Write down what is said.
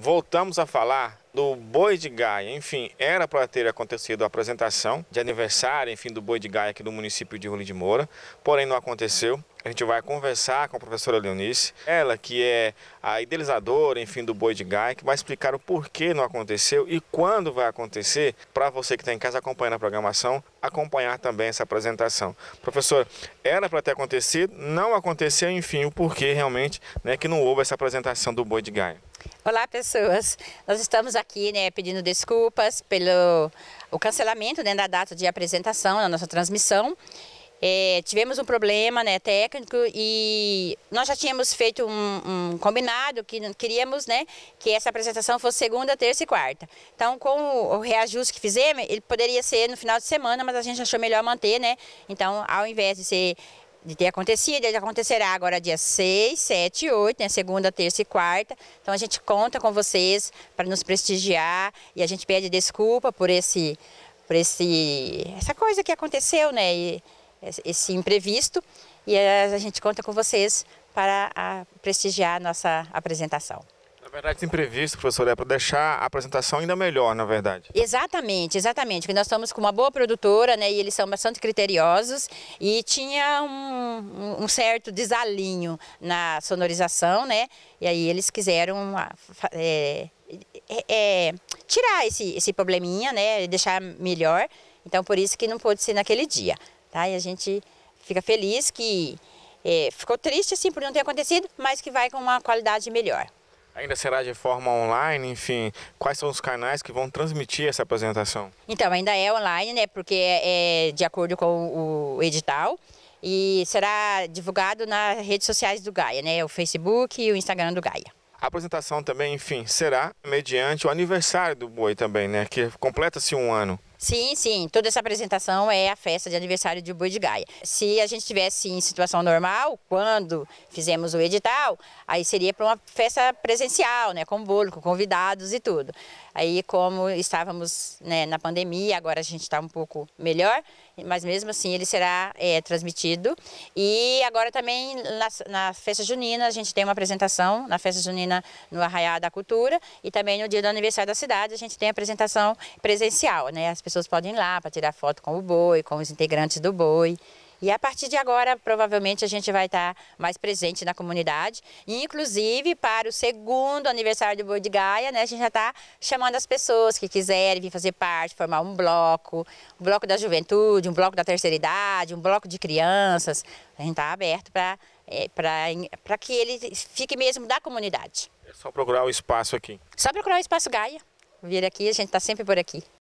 Voltamos a falar do Boi de Gaia. Enfim, era para ter acontecido a apresentação de aniversário, enfim, do Boi de Gaia aqui do município de Rulho de Moura, porém não aconteceu. A gente vai conversar com a professora Leonice, ela que é a idealizadora, enfim, do Boi de Gai, que vai explicar o porquê não aconteceu e quando vai acontecer, para você que está em casa acompanhando a programação, acompanhar também essa apresentação. Professor, era para ter acontecido, não aconteceu, enfim, o porquê realmente né, que não houve essa apresentação do Boi de Gaia. Olá, pessoas. Nós estamos aqui né, pedindo desculpas pelo o cancelamento né, da data de apresentação da nossa transmissão. É, tivemos um problema né, técnico e nós já tínhamos feito um, um, combinado que queríamos né, que essa apresentação fosse segunda, terça e quarta. Então, com o, reajuste que fizemos, ele poderia ser no final de semana, mas a gente achou melhor manter, né? Então, ao invés de ser de ter acontecido, ele acontecerá agora dia 6, 7 e 8, né? segunda, terça e quarta. Então a gente conta com vocês para nos prestigiar e a gente pede desculpa por esse por esse essa coisa que aconteceu, né? E, esse imprevisto e a gente conta com vocês para a prestigiar a nossa apresentação. Na verdade, imprevisto, professora, é para deixar a apresentação ainda melhor, na verdade. Exatamente, exatamente. Porque nós estamos com uma boa produtora, né? E eles são bastante criteriosos. E tinha um, um certo desalinho na sonorização, né? E aí eles quiseram ah, é, é, é, tirar esse, esse probleminha, né? Deixar melhor. Então, por isso que não pôde ser naquele dia. Tá? E a gente fica feliz que é, ficou triste assim por não ter acontecido, mas que vai com uma qualidade melhor. Ainda será de forma online, enfim, quais são os canais que vão transmitir essa apresentação? Então, ainda é online, né, porque é, é de acordo com o edital e será divulgado nas redes sociais do Gaia, né, o Facebook e o Instagram do Gaia. A apresentação também, enfim, será mediante o aniversário do boi também, né, que completa-se um ano. Sim, sim. Toda essa apresentação é a festa de aniversário de Boi de Gaia. Se a gente tivesse em situação normal, quando fizemos o edital, aí seria para uma festa presencial, né, com bolo, com convidados e tudo. Aí como estávamos né, na pandemia, agora a gente está um pouco melhor, mas mesmo assim ele será é, transmitido. E agora também na, na, festa junina a gente tem uma apresentação na festa junina no Arraiá da Cultura e também no dia do aniversário da cidade a gente tem a apresentação presencial, né? As pessoas podem ir lá para tirar foto com o boi, com os integrantes do boi. E a partir de agora, provavelmente, a gente vai estar mais presente na comunidade. inclusive, para o segundo aniversário do Boi de Gaia, né, a gente já está chamando as pessoas que quiserem vir fazer parte, formar um bloco, um bloco da juventude, um bloco da terceira idade, um bloco de crianças. A gente está aberto para é, eh, para que ele fique mesmo da comunidade. É só procurar o espaço aqui. Só procurar o espaço Gaia. Vir aqui, a gente está sempre por aqui.